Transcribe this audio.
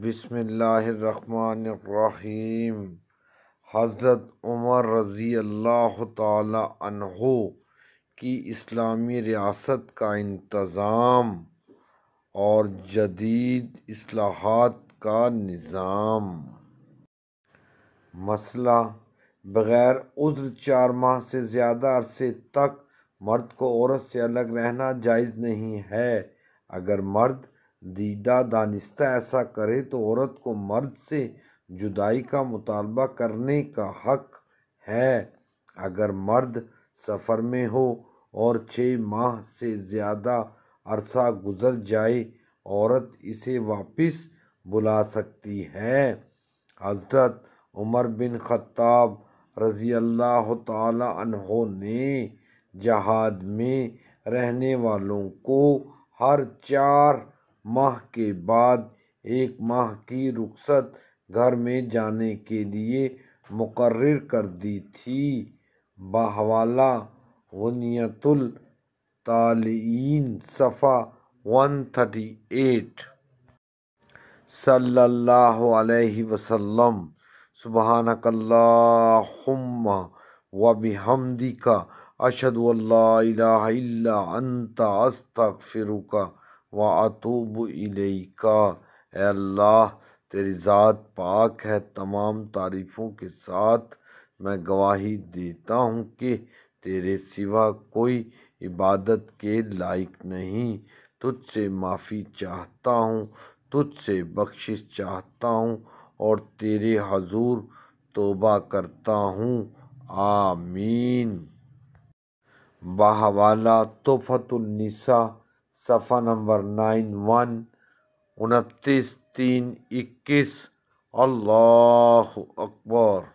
बिसमीम हज़रत उमर रज़ी अल्लाह तहो की इस्लामी रियासत का इंतज़ाम और जदीद असलाहत का निज़ाम मसला बग़ैर उज्र चार माह से ज़्यादा अरसे तक मर्द को औरत से अलग रहना जायज़ नहीं है अगर मर्द दीदा दानिस्ता ऐसा करे तो औरत को मर्द से जुदाई का मुतालबा करने का हक है अगर मर्द सफ़र में हो और छः माह से ज़्यादा अरसा गुज़र जाए औरत इसे वापस बुला सकती है हज़रत उमर बिन ख़त्ताब रज़ी अल्लाह तहों ने जहाद में रहने वालों को हर चार माह के बाद एक माह की रुखसत घर में जाने के लिए मुकर कर दी थी बहवाला बुनियतुल तालीन सफ़ा वन थर्टी एट सल्लल्लाहु वसलम वसल्लम सुबहानकल्लाहुम्मा व बिहमदिका अशहदु अल्ला इलाहा इल्ला अंता अस्तगफिरुका व अतूब का अल्लाह तेरी ज़ात पाक है तमाम तारीफ़ों के साथ मैं गवाही देता हूँ कि तेरे सिवा कोई इबादत के लायक नहीं तुझसे माफ़ी चाहता हूँ तुझसे बख्शिश चाहता हूँ और तेरे हजूर तोबा करता हूँ आमीन बाहवाला तोहफ़तुलनिसा सफ़ा नंबर नाइन वन उनतीस तीन इक्कीस अल्लाह अकबर